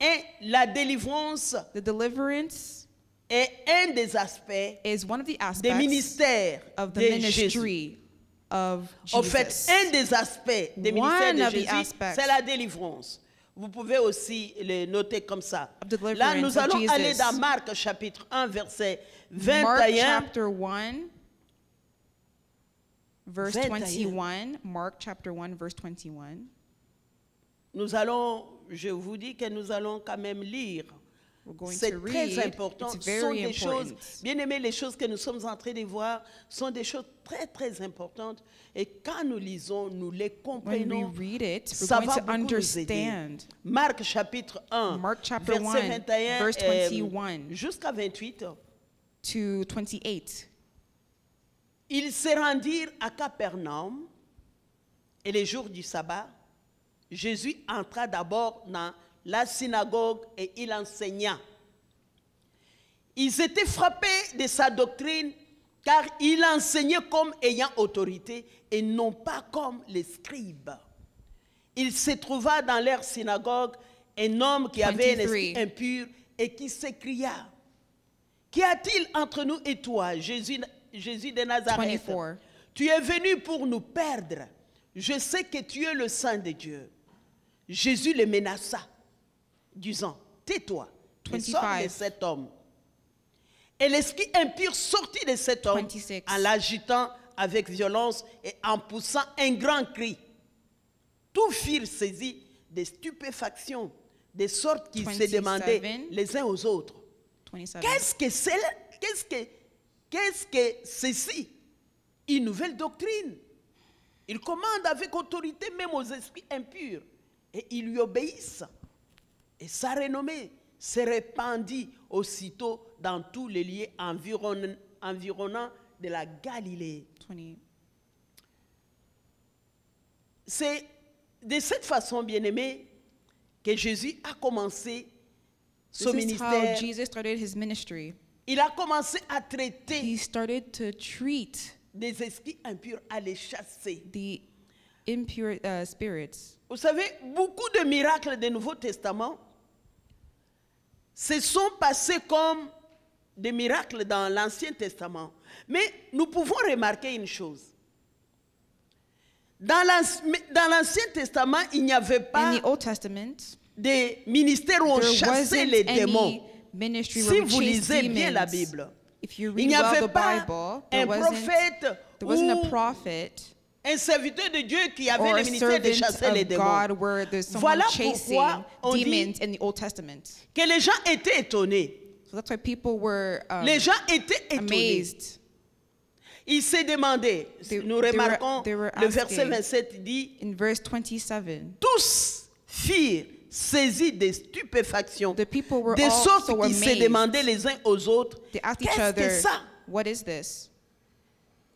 Et la délivrance the deliverance est un des aspects is one of the aspects des ministères of the de ministry Jésus. Of En fait, un des aspects des ministères de Jésus, c'est la délivrance. Vous pouvez aussi le noter comme ça. Là, nous allons aller dans Marc chapitre 1, verset 21. Marc, chapitre 1, verset 21. Mark chapter 1, verse 21. Nous allons je vous dis que nous allons quand même lire. C'est très important. sont des choses, bien aimé, les choses que nous sommes en train de voir sont des choses très, très importantes. Et quand nous lisons, nous les comprenons. ça va beaucoup nous aider. Marc chapitre 1, verset 21, jusqu'à 28. To 28. Ils se rendirent à Capernaum et les jours du sabbat, Jésus entra d'abord dans la synagogue et il enseigna. Ils étaient frappés de sa doctrine car il enseignait comme ayant autorité et non pas comme les scribes. Il se trouva dans leur synagogue un homme qui avait un esprit impur et qui s'écria, Qu'y a-t-il entre nous et toi, Jésus, de Nazareth Tu es venu pour nous perdre. Je sais que tu es le Saint de Dieu. Jésus les menaça, disant, tais-toi, tu de cet homme. Et l'esprit impur sortit de cet homme en l'agitant avec violence et en poussant un grand cri. Tous furent saisis de stupéfaction, de sorte qu'ils se demandaient les uns aux autres, qu'est-ce que c'est qu'est-ce que, qu'est-ce que ceci Une nouvelle doctrine. Il commande avec autorité même aux esprits impurs et ils lui obéissent. Et sa renommée se répandit aussitôt dans tous les lieux environ, environnants de la Galilée. C'est de cette façon, bien-aimé, que Jésus a commencé son ministère. Il a commencé à traiter He treat des esprits impurs, à les chasser. the impure uh, spirits. Vous savez, beaucoup de miracles du Nouveau Testament se sont passés comme des miracles dans l'Ancien Testament. Mais nous pouvons remarquer une chose. Dans l'Ancien Testament, il n'y avait pas des ministères où on chassait les démons. Si vous lisez bien la Bible, il n'y avait pas un prophète un serviteur de Dieu qui avait le ministère de chasser les démons. voilà pourquoi on dit que les gens étaient étonnés. Um, les gens étaient étonnés. Ils se demandaient, nous remarquons, le verset 27 dit, tous firent saisis de stupéfaction, Des were se demandaient les uns aux autres, qu'est-ce que ça?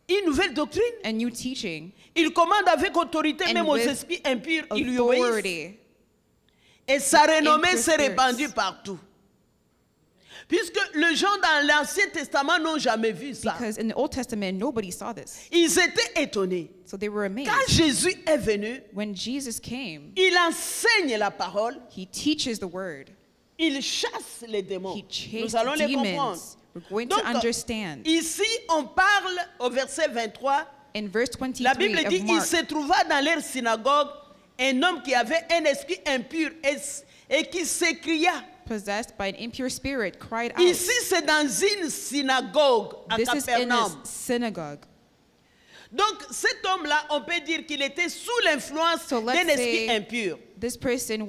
une nouvelle doctrine. Il commande avec autorité même aux esprits impurs, il lui obéit. Et sa renommée s'est répandue partout. Puisque les gens dans l'Ancien Testament n'ont jamais vu ça. Ils étaient étonnés. Quand Jésus est venu, il enseigne la parole. Il chasse les démons. Nous allons les comprendre. Donc, ici, on parle au verset 23. la Bible dit, il se trouva dans leur synagogue un homme qui avait un esprit impur et, et qui s'écria. Ici, c'est dans une synagogue à Capernaum. Donc cet homme-là, on peut dire qu'il était sous l'influence d'un esprit impur. This person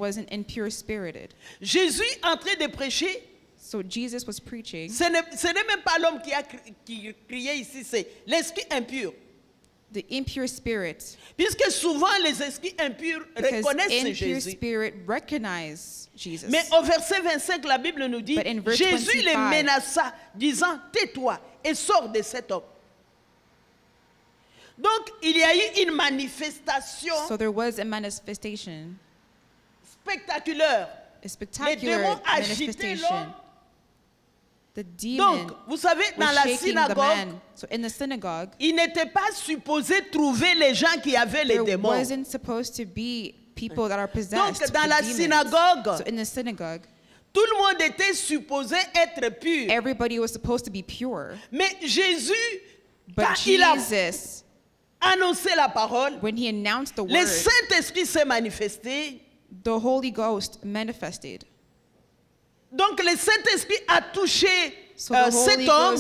Jésus en de prêcher. Ce n'est même pas l'homme qui a qui crié ici, c'est l'esprit impur. The impure spirit, Puisque souvent les esprits impurs reconnaissent Jésus. Mais au verset 25, la Bible nous dit, Jésus les menaça, disant, tais-toi et sors de cet homme. Donc, il y a eu une manifestation so there was a manifestation, spectaculaire. a l'homme donc, vous savez, dans la synagogue, il n'était pas supposé trouver les gens qui avaient les démons. Donc, dans la synagogue, tout le monde était supposé être pur. Mais Jésus, quand il a annoncé la parole, le Saint-Esprit s'est manifesté donc le Saint-Esprit a touché euh, cet homme.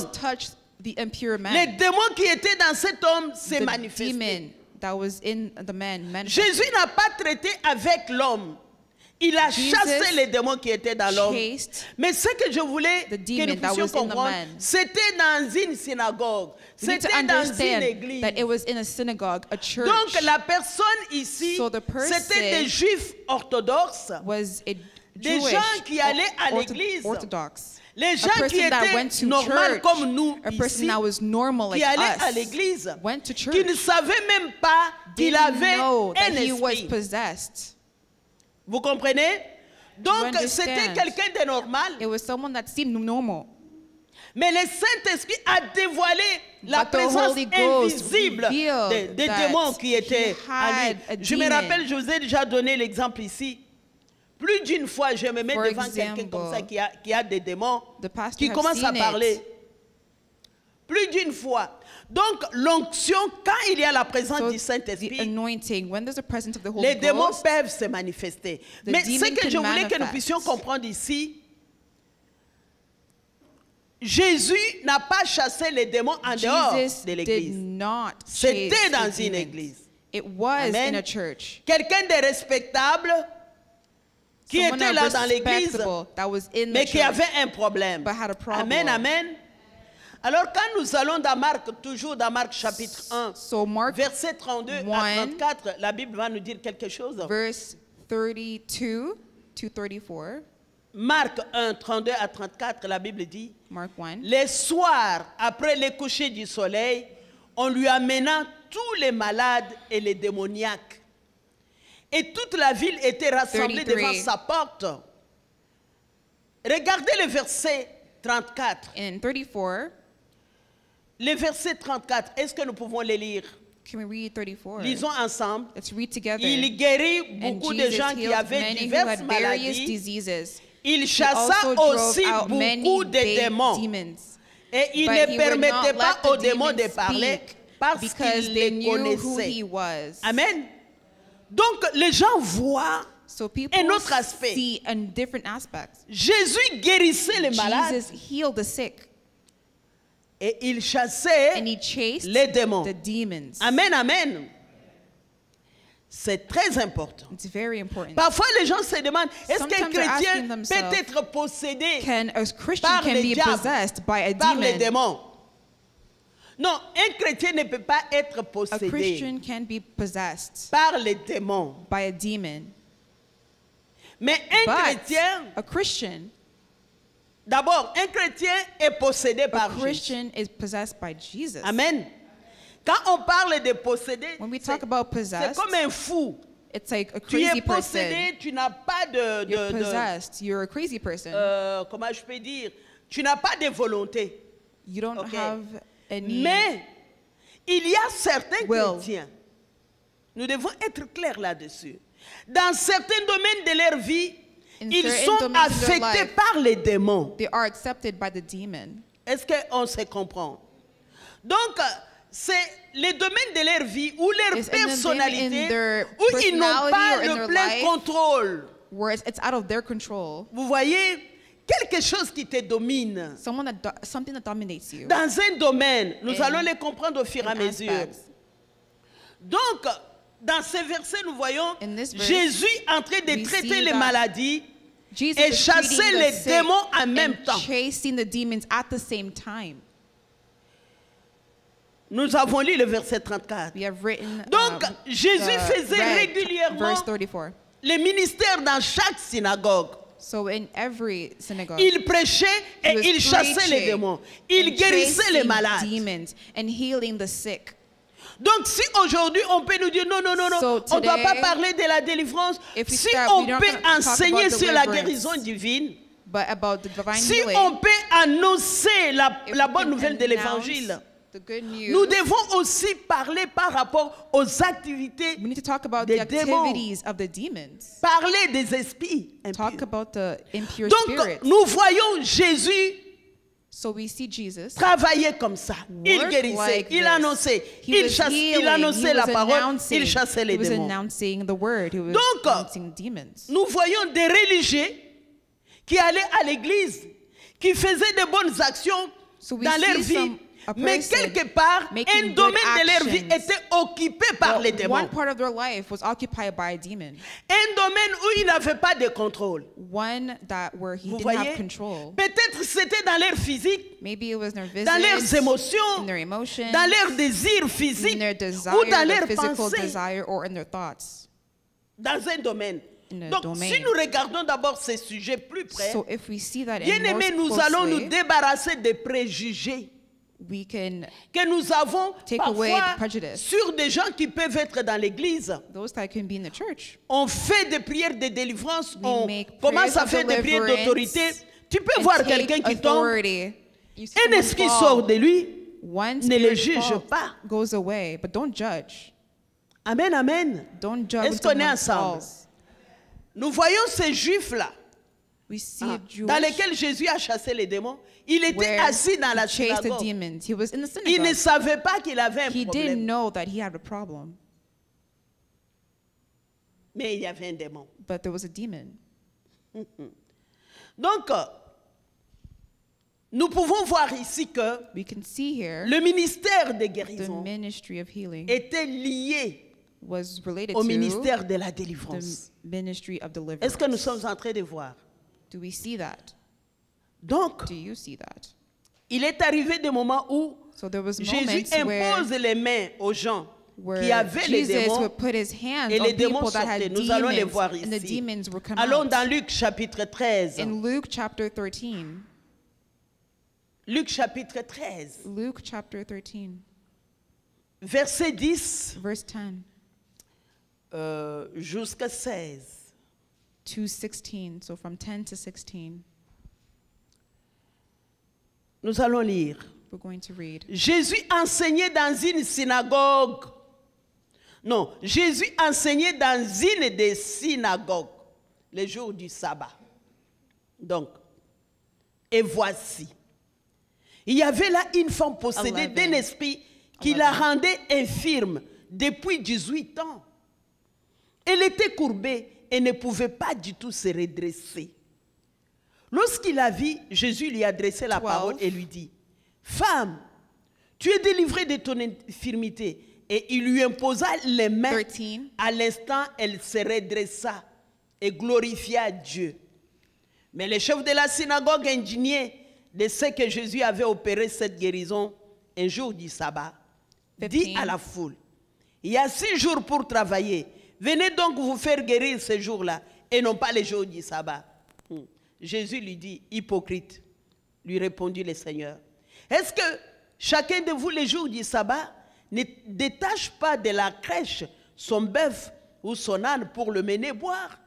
Les démons qui étaient dans cet homme s'est manifesté. Jésus n'a pas traité avec l'homme. Il a chassé les démons qui étaient dans l'homme. Mais ce que je voulais que nous puissions comprendre, c'était dans une synagogue. C'était dans une église. Donc la personne ici, c'était des juifs orthodoxes des gens qui allaient à l'église, les gens qui étaient normal comme nous ici, qui allaient à l'église, qui ne savaient même pas qu'il avait un esprit. Vous comprenez? Donc c'était quelqu'un de normal. Mais le Saint-Esprit a dévoilé la présence invisible des, des démons qui étaient à lui. Je me rappelle, je vous ai déjà donné l'exemple ici. Plus d'une fois, je me mets devant quelqu'un comme ça qui a, qui a des démons, qui commence à parler. Plus d'une fois. Donc, l'onction, quand il y a la présence du Saint-Esprit, les démons peuvent se manifester. Mais ce que je voulais que nous puissions comprendre ici, Jésus n'a pas chassé les démons en dehors de l'église. C'était dans une église. Quelqu'un de respectable qui était là dans l'église, mais qui avait un problème. Amen, amen. Alors quand nous allons dans Marc, toujours dans Marc chapitre 1, verset 32 à 34, la Bible va nous dire quelque chose. Verse 32 à 34. Marc 1, 32 à 34, la Bible dit, les soirs après les coucher du soleil, on lui amena tous les malades et les démoniaques et toute la ville était rassemblée devant sa porte. Regardez le verset 34. Le verset 34, est-ce que nous pouvons le lire? Can we read 34? Lisons ensemble. Il guérit beaucoup de gens qui avaient diverses maladies. Il chassa aussi beaucoup de démons. Et il ne permettait pas aux démons de parler parce qu'ils les Amen. Donc les gens voient un autre aspect. Jésus guérissait les malades. Et il chassait les démons. Amen, amen. C'est très important. Parfois, les gens se demandent est-ce qu'un chrétien peut être possédé par, les par les démons non, un chrétien ne peut pas être A possédé Christian par les démons. Mais un chrétien, d'abord, un chrétien est possédé par Jésus. Amen. Quand on parle de possédé, c'est comme un fou. it's Tu es possédé, tu n'as pas de, You're euh, comment je peux dire, tu n'as pas de volonté. You don't mais il y a certains chrétiens, nous devons être clairs là-dessus. Dans certains domaines de leur vie, ils sont affectés par les démons. Est-ce qu'on se comprend? Donc, c'est les domaines de leur vie où leur personnalité, où ils n'ont pas le plein contrôle. Vous voyez? quelque chose qui te domine. Dans un domaine, nous allons les comprendre au fur et à mesure. Donc, dans ce verset, nous voyons Jésus en train de traiter les maladies et chasser les démons en même temps. Nous avons lu le verset 34. Donc, um, Jésus faisait régulièrement les ministères dans chaque synagogue il prêchait et il chassait les démons. Il guérissait les malades. Donc si aujourd'hui on peut nous dire non, non, non, non, on ne doit pas parler de la délivrance, si on peut enseigner sur la guérison divine, si on peut annoncer la, la bonne nouvelle de l'évangile, nous devons aussi parler par rapport aux activités des démons. Parler des esprits Donc, nous voyons Jésus travailler comme ça. Il guérissait, il annonçait, il, chasse, il annonçait la parole, il chassait les démons. Donc, nous voyons des religieux qui allaient à l'église, qui faisaient de bonnes actions dans leur vie, mais quelque part, un domaine de leur vie était occupé par les démons. Un domaine où il n'avait pas de contrôle. Peut-être c'était dans leur physique. dans leurs émotions, dans leurs désirs physiques, ou dans leurs pensées, dans un domaine. Donc, si nous regardons d'abord ces sujets plus près, bien aimé, nous allons nous débarrasser des préjugés que nous avons sur des gens qui peuvent être dans l'église. On fait des prières de délivrance, on commence à faire des prières d'autorité. Tu peux voir quelqu'un qui tombe. n'est-ce esprit sort de lui. ne le juge pas. Amen, amen. Est-ce qu'on est ensemble? Nous voyons ces juifs-là ah. dans lesquels Jésus a chassé les démons. Il était assis dans la synagogue. He was in Il ne savait pas qu'il avait un he problème. Didn't know that he had a problem. Mais il y avait un démon. Donc, euh, nous pouvons voir ici que le ministère des guérison était lié au ministère de la délivrance. Est-ce que nous sommes en train de voir? Do we see donc, il est arrivé des moments où so Jésus impose les mains aux gens qui avaient les démons et les démons sortaient. Nous allons les voir ici. Allons dans Luc chapitre 13. Luke 13. Luc chapitre 13. Luke 13. Verset 10. Verse 10. Euh, jusqu'à 16. To 16, so from 10 to 16. Nous allons lire. Jésus enseignait dans une synagogue. Non, Jésus enseignait dans une des synagogues le jour du sabbat. Donc, et voici, il y avait là une femme possédée d'un esprit qui la rendait infirme depuis 18 ans. Elle était courbée et ne pouvait pas du tout se redresser. Lorsqu'il la vit, Jésus lui adressait la parole et lui dit, Femme, tu es délivrée de ton infirmité. Et il lui imposa les mains. À l'instant, elle se redressa et glorifia Dieu. Mais les chefs de la synagogue indignés de ce que Jésus avait opéré cette guérison un jour du sabbat, dit à la foule, il y a six jours pour travailler, venez donc vous faire guérir ce jour là et non pas les jours du sabbat. Jésus lui dit, hypocrite, lui répondit le Seigneur. Est-ce que chacun de vous, les jours du sabbat, ne détache pas de la crèche son bœuf ou son âne pour le mener boire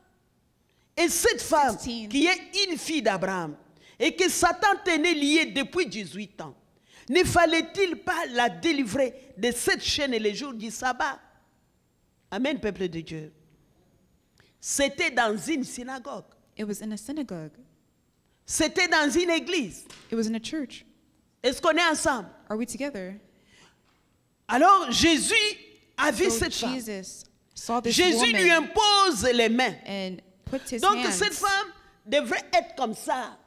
Et cette femme, qui est une fille d'Abraham, et que Satan tenait liée depuis 18 ans, ne fallait-il pas la délivrer de cette chaîne les jours du sabbat Amen, peuple de Dieu. C'était dans une synagogue. C'était dans une église. It was in a church. Est-ce qu'on est ensemble? Are we together? Alors Jésus a vu cette Jesus femme. Jésus lui impose les mains. Donc cette femme devrait être comme ça.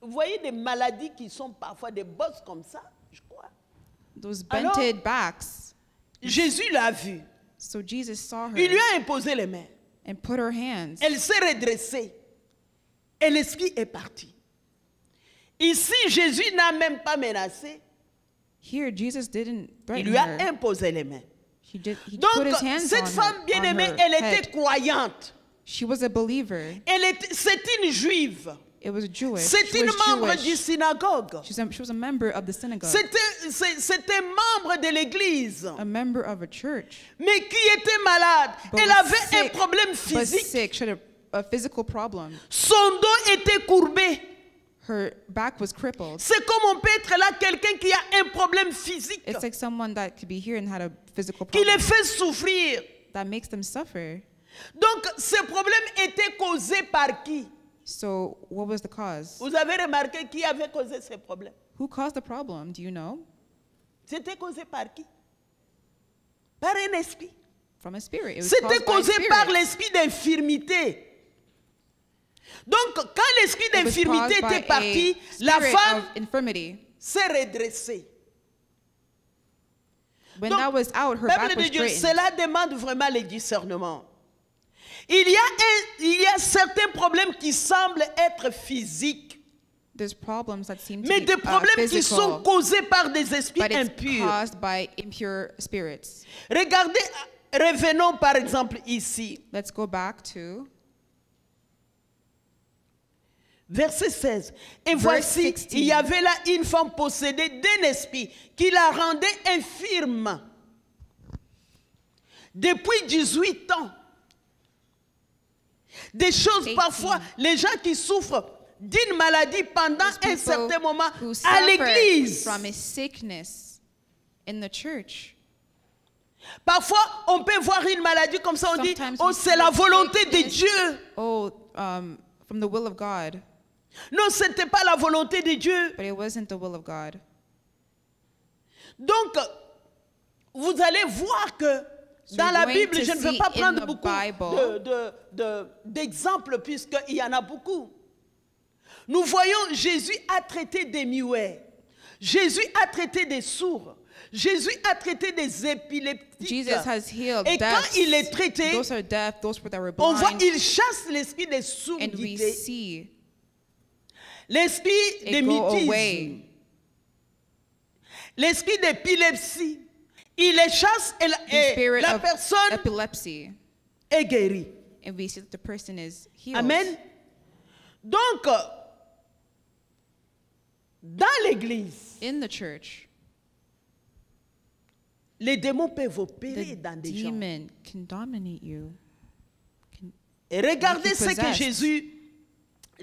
Vous voyez des maladies qui sont parfois des bosses comme ça, je crois. Those backs. Jésus l'a vue. Il lui a imposé les mains. And put her hands. Elle s'est redressée. Et l'esprit est parti. Ici, Jésus n'a même pas menacé. Il lui a imposé les mains. Donc, cette femme bien-aimée, elle était croyante. She Elle était, c'est une juive. It C'est une membre du synagogue. She C'était, c'était membre de l'église. Mais qui était malade. elle avait un problème physique a physical problem. Son dos était courbé. Her back was crippled. C'est comme on peut être là quelqu'un qui a un problème physique. It's like someone that could be here and had a physical problem. Qui les fait souffrir. That makes them suffer. Donc ce problème était causé par qui? So what was the cause? Vous avez remarqué qui avait causé ce problème? Who caused the problem? Do you know? C'était causé par qui? Par un esprit. From a spirit. C'était causé par l'esprit d'infirmité. Donc, quand l'esprit d'infirmité était parti, la femme s'est redressée. Donc, de Dieu, cela demande vraiment le discernement. Il y, a il y a certains problèmes qui semblent être physiques. Mais des uh, problèmes qui sont causés par des esprits impurs. Regardez, revenons par exemple ici. Let's go back to Verset 16. Et voici, il y avait là une femme possédée d'un esprit qui la rendait infirme. Depuis 18 ans. Des choses parfois, les gens qui souffrent d'une maladie pendant un certain moment à l'église. Parfois, on peut voir une maladie comme ça, on dit, oh, c'est la volonté de Dieu. Oh, um, from the will of God. Non, ce pas la volonté de Dieu. Donc, vous allez voir que dans la Bible, je ne veux pas prendre beaucoup d'exemples de, de, puisqu'il y en a beaucoup. Nous voyons Jésus a traité des muets. Jésus a traité des sourds. Jésus a traité des épileptiques. Et quand il est traité, on voit il chasse l'esprit des sourds l'esprit de mutisme, l'esprit d'épilepsie, il les chasse et la, et la personne epilepsy. est guérie. And we see that the person is healed. Amen. Donc, euh, dans l'église, in the church, les démons peuvent opérer the dans des gens. Can dominate you, can, et regardez ce que Jésus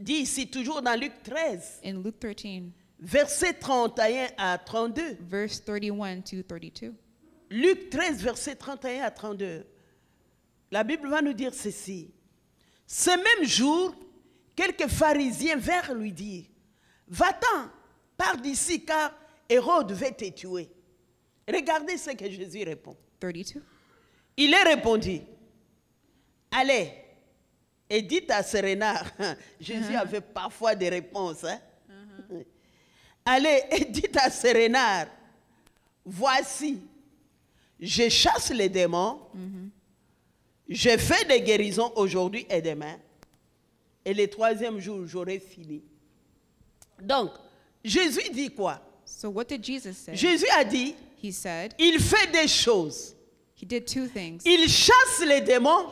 dit ici, toujours dans Luc 13, in Luke 13, verset 31 à 32. Verse 31 to 32. Luc 13, verset 31 à 32. La Bible va nous dire ceci. Ce même jour, quelques pharisiens vers lui dit va-t'en, pars d'ici car Hérode veut te tuer. Regardez ce que Jésus répond. 32. Il est répondu... allez, et dites à ce Jésus uh-huh. avait parfois des réponses. Hein. Uh-huh. Allez et dites à ce voici, je chasse les démons, uh-huh. je fais des guérisons aujourd'hui et demain, et le troisième jour, j'aurai fini. Donc, Jésus dit quoi? Jésus a dit, il fait des choses il chasse les démons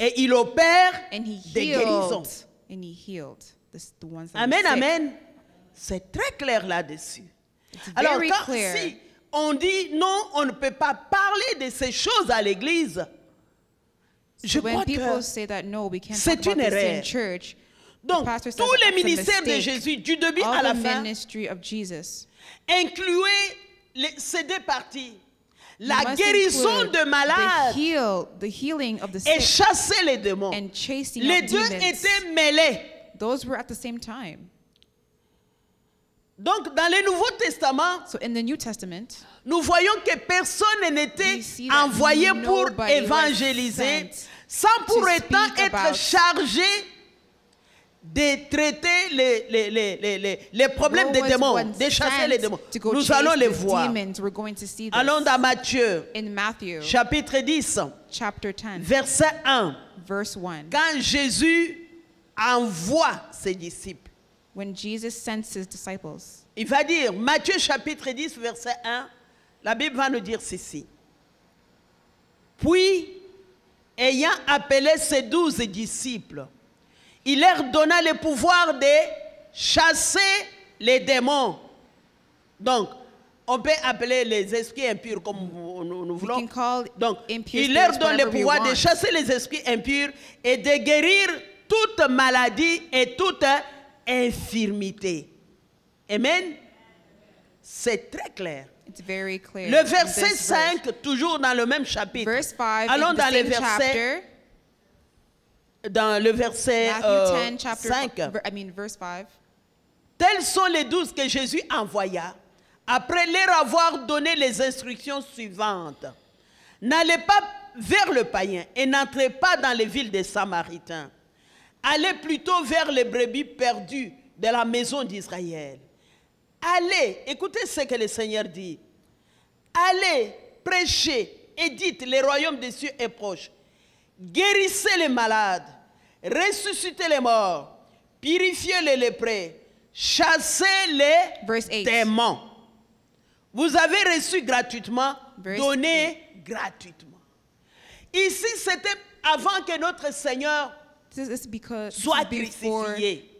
et il opère des guérisons. amen, amen. C'est très clair là-dessus. Alors, quand, si on dit non, on ne peut pas parler de ces choses à l'église, je crois que c'est une erreur. Donc, tous les ministères de Jésus, du début à la fin, incluaient ces deux parties la guérison de malades et chasser les démons. les deux étaient mêlés. Donc, dans le Nouveau Testament, Testament nous voyons que personne n'était envoyé pour évangéliser sans pour autant être chargé de traiter les, les, les, les, les problèmes des démons, de chasser les démons. Nous allons les voir. Allons dans Matthieu, chapitre 10, verset 1. Quand Jésus envoie ses disciples, il va dire, Matthieu chapitre 10, verset 1, la Bible va nous dire ceci. Puis, ayant appelé ses douze disciples, il leur donna le pouvoir de chasser les démons. Donc, on peut appeler les esprits impurs comme nous, voulons. Donc, il leur donne le pouvoir de chasser les esprits impurs et de guérir toute maladie et toute infirmité. Amen. C'est très clair. Le verset 5, toujours dans le même chapitre. Allons dans le verset dans le verset 5. Euh, I mean, verse 5. Tels sont les douze que Jésus envoya après leur avoir donné les instructions suivantes. N'allez pas vers le païen et n'entrez pas dans les villes des Samaritains. Allez plutôt vers les brebis perdues de la maison d'Israël. Allez, écoutez ce que le Seigneur dit. Allez, prêchez et dites, le royaume des cieux est proche. Guérissez les malades, Ressuscitez les morts, purifiez les lépreux, chassez les démons. Vous avez reçu gratuitement, donnez donné gratuitement. Ici, c'était avant que notre Seigneur soit purifié.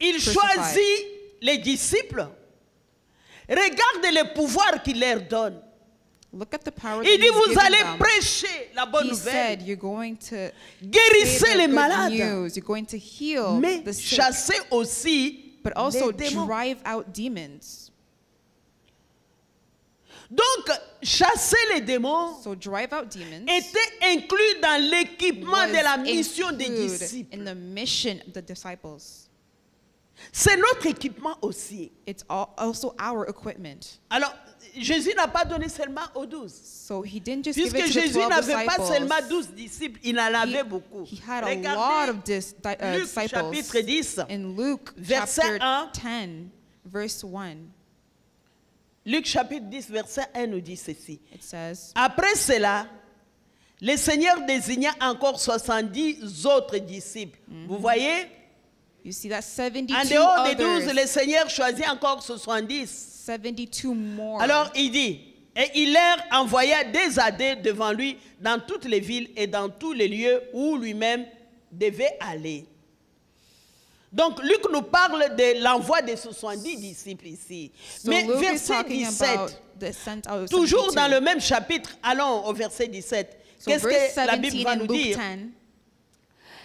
Il choisit les disciples. Regardez le pouvoir qu'il leur donne. Look Il dit, vous allez prêcher la bonne nouvelle. Said, You're going to les malades. heal the sick. chassez aussi But also les démons. drive out demons. Donc, chasser les démons était inclus dans l'équipement de la mission des In the mission of the disciples. C'est notre équipement aussi. Alors, Jésus n'a pas donné seulement aux douze. Puisque Jésus n'avait pas seulement douze disciples, il en avait beaucoup. He had a Regardez lot of dis, Luc chapitre 10, verset 1. Luc chapitre 10, verset 1 nous dit ceci. Après cela, le Seigneur désigna encore 70 autres disciples. Vous mhm. voyez, You see 72 En dehors des douze, le Seigneur choisit encore 70. 72 Alors il dit, et il leur envoya des adés devant lui dans toutes les villes et dans tous les lieux où lui-même devait aller. Donc Luc nous parle de l'envoi des 70 disciples ici. Mais verset 17, toujours dans le même chapitre, allons au verset 17. Qu'est-ce que la Bible va nous dire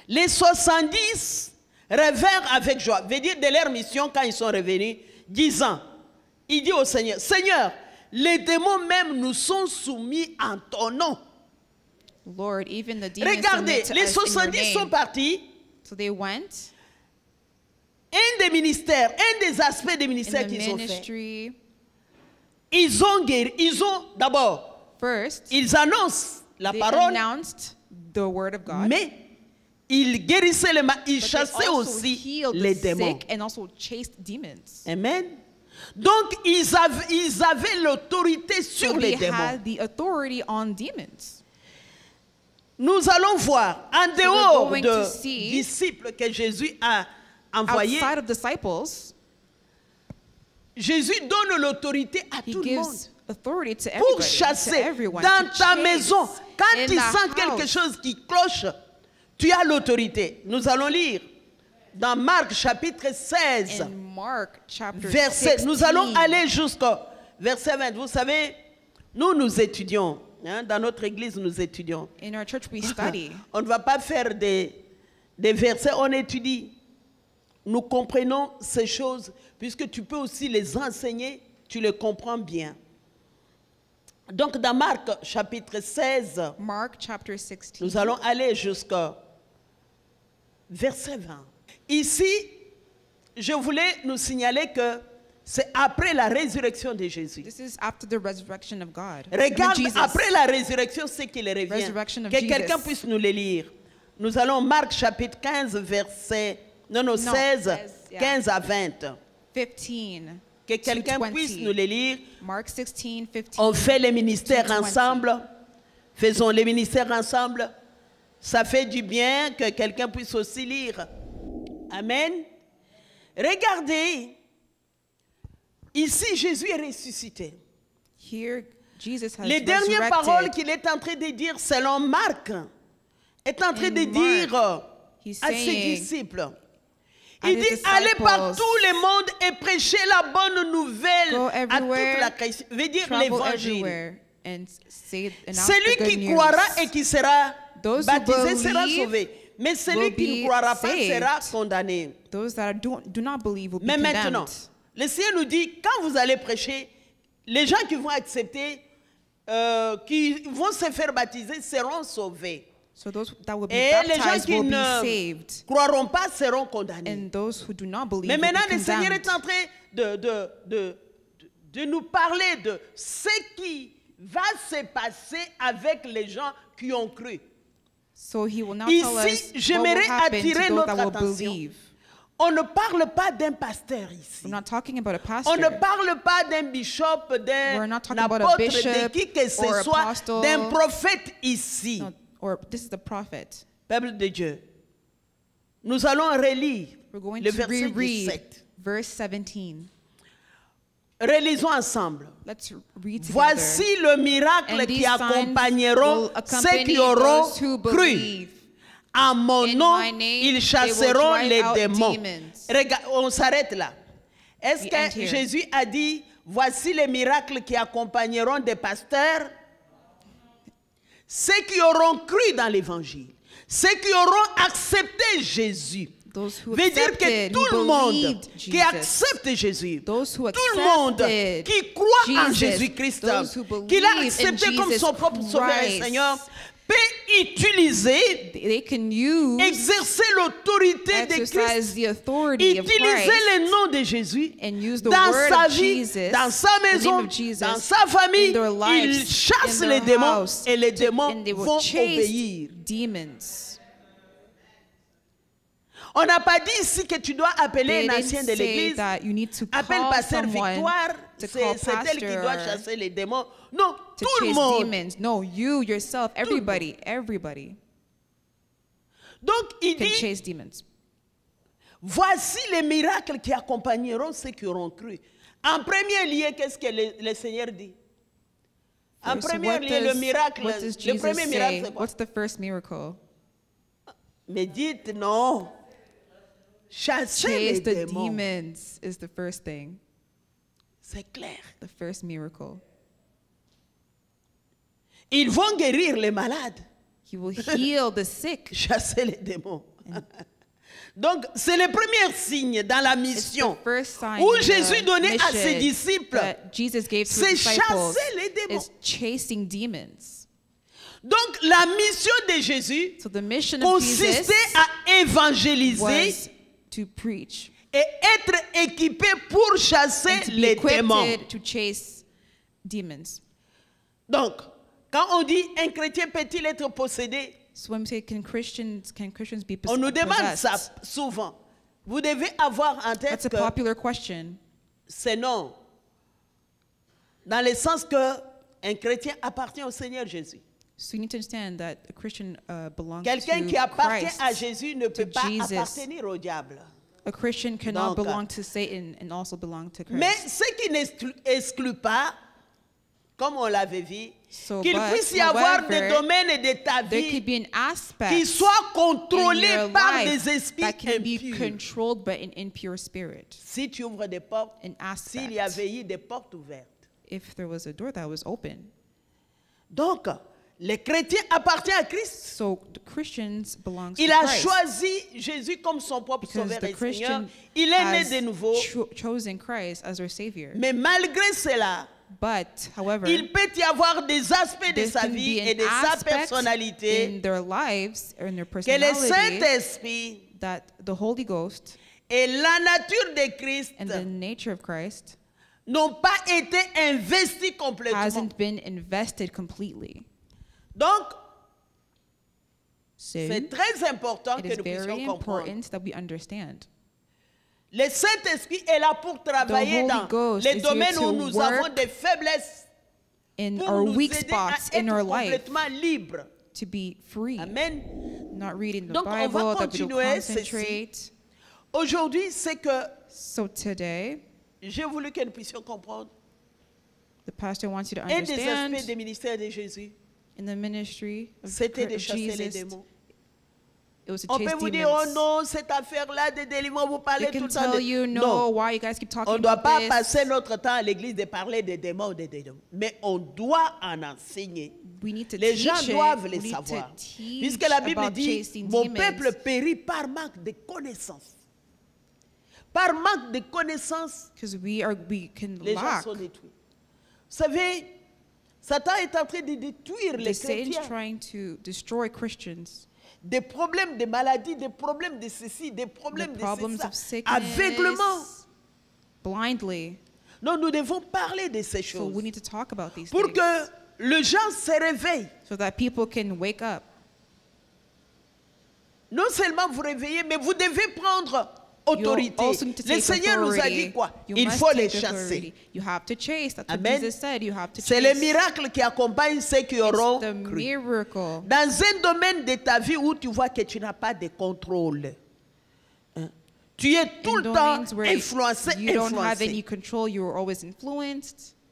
Les 70 revinrent avec joie. Veut dire de leur mission quand ils sont revenus, disant, il dit au Seigneur, Seigneur, les démons même nous sont soumis en ton nom. Regardez, les 70 sont partis. So Un des ministères, un des aspects des ministères qu'ils ont fait. Ils ont guéri, ils ont d'abord, ils annoncent la parole, the mais il guérissait les malades, il chassait aussi les démons. Amen. Donc ils, avaient, ils avaient l'autorité sur les démons. Nous allons voir en dehors de disciples que Jésus a envoyés. Jésus donne l'autorité à tout le monde. pour chasser dans ta maison. Quand tu sens quelque chose qui cloche, tu as l'autorité. Nous allons lire dans Marc chapitre 16. verset, nous allons aller jusqu'au verset 20. Vous savez, nous nous étudions. Hein, dans notre église, nous étudions. In our church, we study. on ne va pas faire des, des versets, on étudie. Nous comprenons ces choses, puisque tu peux aussi les enseigner, tu les comprends bien. Donc dans Marc chapitre 16, nous allons aller jusqu'au verset 20. Ici, je voulais nous signaler que c'est après la résurrection de Jésus. Regarde après la résurrection c'est qu'il revient. Que quelqu'un puisse nous les lire. Nous allons Marc chapitre 15 verset 16, 15 à 20. 15 que quelqu'un puisse nous les lire. On fait les ministères ensemble. Faisons les ministères ensemble. Ça fait du bien que quelqu'un puisse aussi lire. Amen. Regardez, ici Jésus est ressuscité. Les dernières paroles qu'il est en train de dire selon Marc est en train de dire à ses disciples. Il dit allez par tout le monde et prêchez la bonne nouvelle à toute la Veut dire l'évangile. Celui qui croira et qui sera Those baptisé sera sauvé. Mais celui qui ne croira pas sera condamné. Mais maintenant, le Seigneur nous dit, quand vous allez prêcher, les gens qui vont accepter, euh, qui vont se faire baptiser, seront sauvés. Et les gens qui ne croiront pas seront condamnés. Mais maintenant, le Seigneur est en train de, de, de nous parler de ce qui va se passer avec les gens qui ont cru. So he will not tell us Ici, what will j'aimerais to attirer those notre attention. believe. On ne parle pas d'un pasteur ici. We're not talking about a pastor. On ne parle pas d'un bishop, d'un not apôtre, de qui que ce soit, apostle. d'un prophète ici. No, or this is the prophet. Peuple de Dieu. Nous allons relire We're going le to verset 17. verse 17. Relisons ensemble. Voici le miracle qui accompagneront ceux qui auront cru. En mon nom, ils chasseront les démons. on s'arrête là. Est-ce que Jésus a dit, voici les miracles qui accompagneront des pasteurs Ceux qui auront cru dans l'évangile, ceux qui auront accepté Jésus, veut dire que tout le monde qui accepte Jésus, tout le monde qui croit en Jésus-Christ, qui l'a accepté comme son propre Seigneur, peut utiliser, exercer l'autorité de Christ, utiliser le nom de Jésus dans sa vie, dans sa maison, dans sa famille. ils chassent les démons et les démons vont obéir. On n'a pas dit ici que tu dois appeler un ancien de l'église. Appelle pasteur Victoire. C'est elle qui doit chasser les démons. Non, tout le monde. Demons. No, you, yourself, everybody, everybody. Donc il dit, voici les miracles qui accompagneront ceux qui auront cru. En premier lieu, qu'est-ce que le, Seigneur dit? En premier lieu, le miracle. Le premier miracle, c'est quoi? What's miracle? Mais dites non chasser les démons. demons is the first thing. C'est clair. The first miracle. Ils vont guérir les malades. He will heal the sick. Chasser les démons. Donc, c'est le premier signe dans la mission où Jésus donnait à ses disciples, c'est chasser les démons. Donc, la mission de Jésus consistait à évangéliser preach. Et être équipé pour chasser les démons. Donc, quand on dit un chrétien peut-il être possédé, Christians, can Christians be on nous demande ça souvent. Vous devez avoir en tête That's a popular c'est non. Dans le sens que un chrétien appartient au Seigneur Jésus. So you need to understand that a Christian uh, belongs Quelqu'un qui appartient Christ, à Jésus ne peut pas Jesus. appartenir au diable. A Christian cannot Donc, belong to Satan and also belong to Christ. Mais ce qui n'exclut pas, comme on l'avait vu, so, qu'il puisse y avoir des domaines de ta vie qui soient contrôlés par des esprits impurs. Si tu ouvres des portes, s'il y avait eu des portes ouvertes. If there was a door that was open. Donc, les chrétiens appartiennent à Christ. Il a choisi Jésus comme son propre sauveur et Seigneur. Il est né de nouveau. Mais malgré cela, il peut y avoir des aspects de sa vie et de sa personnalité que le Saint-Esprit et la nature de Christ, n'ont pas été investis complètement. Donc, c'est très important que nous puissions comprendre. Le Saint-Esprit est là pour travailler dans les domaines où nous avons des faiblesses in pour our nous weak aider spots à être complètement libre. libres. To be free. Amen. Not reading the Donc, Bible, on va continuer ceci. Aujourd'hui, c'est que j'ai voulu que nous puissions comprendre un des aspects des ministères de Jésus. C'était de chasser les démons. On peut vous dire, oh non, cette affaire-là de délivrance, vous parlez tout ça le on ne doit pas passer notre temps à l'église de parler des démons ou des démons. Mais on doit en enseigner. Les gens doivent les savoir. Puisque la Bible dit, mon peuple périt par manque de connaissances. Par manque de connaissances, les gens sont détruits. Vous savez, Satan est en train de détruire les chrétiens. Des problèmes de maladies, des problèmes de ceci, des problèmes de Aveuglement. Non, nous devons parler de ces choses pour que les gens se réveillent. Non seulement vous réveillez, mais vous devez prendre autorité. Le Seigneur nous a dit quoi Il faut les chasser. Amen. C'est le miracle qui accompagne ceux qui auront cru. Dans un domaine de ta vie où tu vois que tu n'as pas de contrôle. Hein, tu es tout le temps influencé, influencé.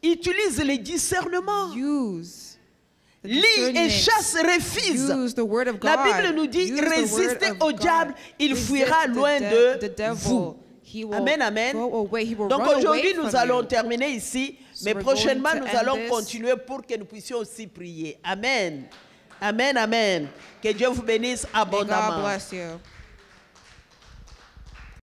Utilise le discernement. Lise et chasse, refuse. La Bible nous dit, résister résistez au diable, il fuira loin de vous. Amen, amen. Donc aujourd'hui, nous allons terminer ici, mais prochainement, nous allons continuer pour que nous puissions aussi prier. Amen. Amen, amen. Que Dieu vous bénisse abondamment.